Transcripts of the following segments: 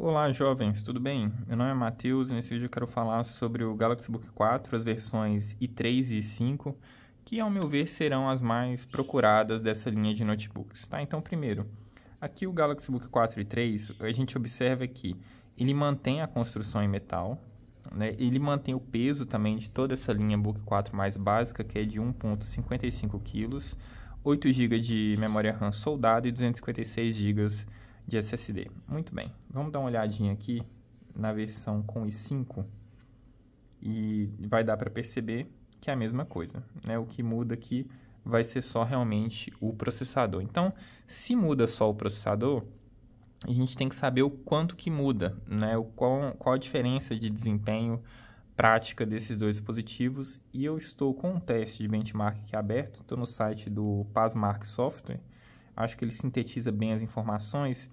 Olá, jovens, tudo bem? Meu nome é Matheus e nesse vídeo eu quero falar sobre o Galaxy Book 4, as versões i3 e i5, que, ao meu ver, serão as mais procuradas dessa linha de notebooks. Tá? Então, primeiro, aqui o Galaxy Book 4 e 3, a gente observa que ele mantém a construção em metal, né? ele mantém o peso também de toda essa linha Book 4 mais básica, que é de 1.55 kg, 8 GB de memória RAM soldada e 256 GB de SSD. Muito bem, vamos dar uma olhadinha aqui na versão com i5 e vai dar para perceber que é a mesma coisa. Né? O que muda aqui vai ser só realmente o processador. Então, se muda só o processador, a gente tem que saber o quanto que muda, né? o qual, qual a diferença de desempenho prática desses dois dispositivos. E eu estou com um teste de benchmark aqui aberto, estou no site do Pazmark Software, acho que ele sintetiza bem as informações.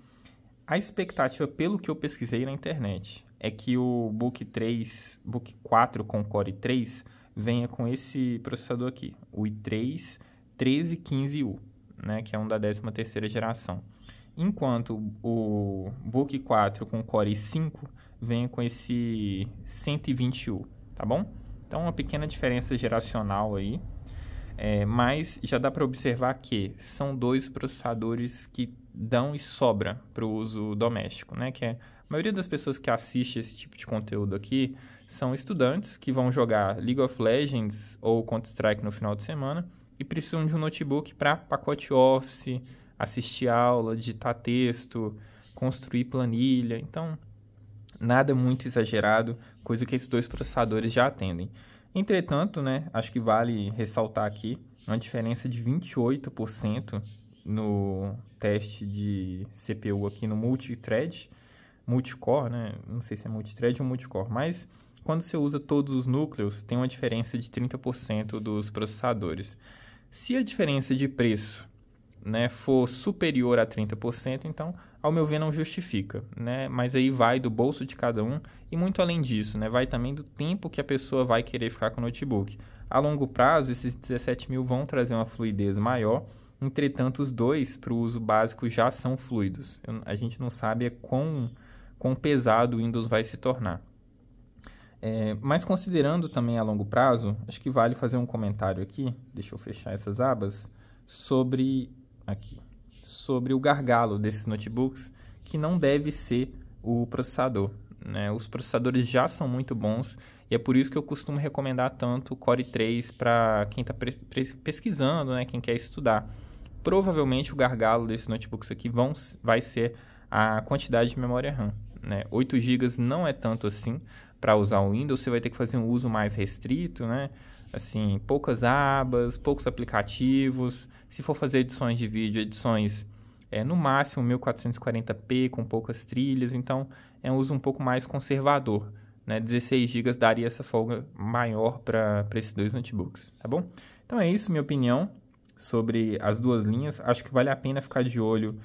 A expectativa, pelo que eu pesquisei na internet, é que o Book 3, Book 4 com Core 3 venha com esse processador aqui, o i3 1315U, né, que é um da 13ª geração. Enquanto o Book 4 com Core i5 venha com esse 120U, tá bom? Então uma pequena diferença geracional aí, é, mas já dá para observar que são dois processadores que dão e sobra para o uso doméstico, né? Que é, a maioria das pessoas que assiste esse tipo de conteúdo aqui são estudantes que vão jogar League of Legends ou Counter-Strike no final de semana e precisam de um notebook para pacote Office, assistir aula, digitar texto, construir planilha. Então, nada muito exagerado, coisa que esses dois processadores já atendem. Entretanto, né, acho que vale ressaltar aqui uma diferença de 28% no teste de CPU aqui no multithread, multicore, né? Não sei se é multithread ou multicore, mas quando você usa todos os núcleos, tem uma diferença de 30% dos processadores. Se a diferença de preço né, for superior a 30%, então, ao meu ver, não justifica, né? Mas aí vai do bolso de cada um e muito além disso, né? Vai também do tempo que a pessoa vai querer ficar com o notebook. A longo prazo, esses 17 mil vão trazer uma fluidez maior, entretanto, os dois para o uso básico já são fluidos. Eu, a gente não sabe é quão, quão pesado o Windows vai se tornar. É, mas considerando também a longo prazo, acho que vale fazer um comentário aqui, deixa eu fechar essas abas, sobre aqui sobre o gargalo desses notebooks, que não deve ser o processador. Né? Os processadores já são muito bons e é por isso que eu costumo recomendar tanto o Core 3 para quem está pesquisando, né? quem quer estudar. Provavelmente o gargalo desses notebooks aqui vão, vai ser a quantidade de memória RAM. Né? 8 GB não é tanto assim, para usar o Windows, você vai ter que fazer um uso mais restrito, né? Assim, poucas abas, poucos aplicativos. Se for fazer edições de vídeo, edições é, no máximo 1440p com poucas trilhas, então é um uso um pouco mais conservador. Né? 16 GB daria essa folga maior para esses dois notebooks, tá bom? Então é isso, minha opinião sobre as duas linhas. Acho que vale a pena ficar de olho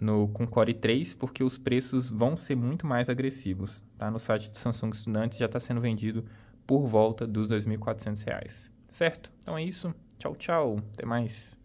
no, com Core 3, porque os preços vão ser muito mais agressivos. Tá? No site do Samsung Estudantes já está sendo vendido por volta dos R$ 2.400, certo? Então é isso. Tchau, tchau. Até mais.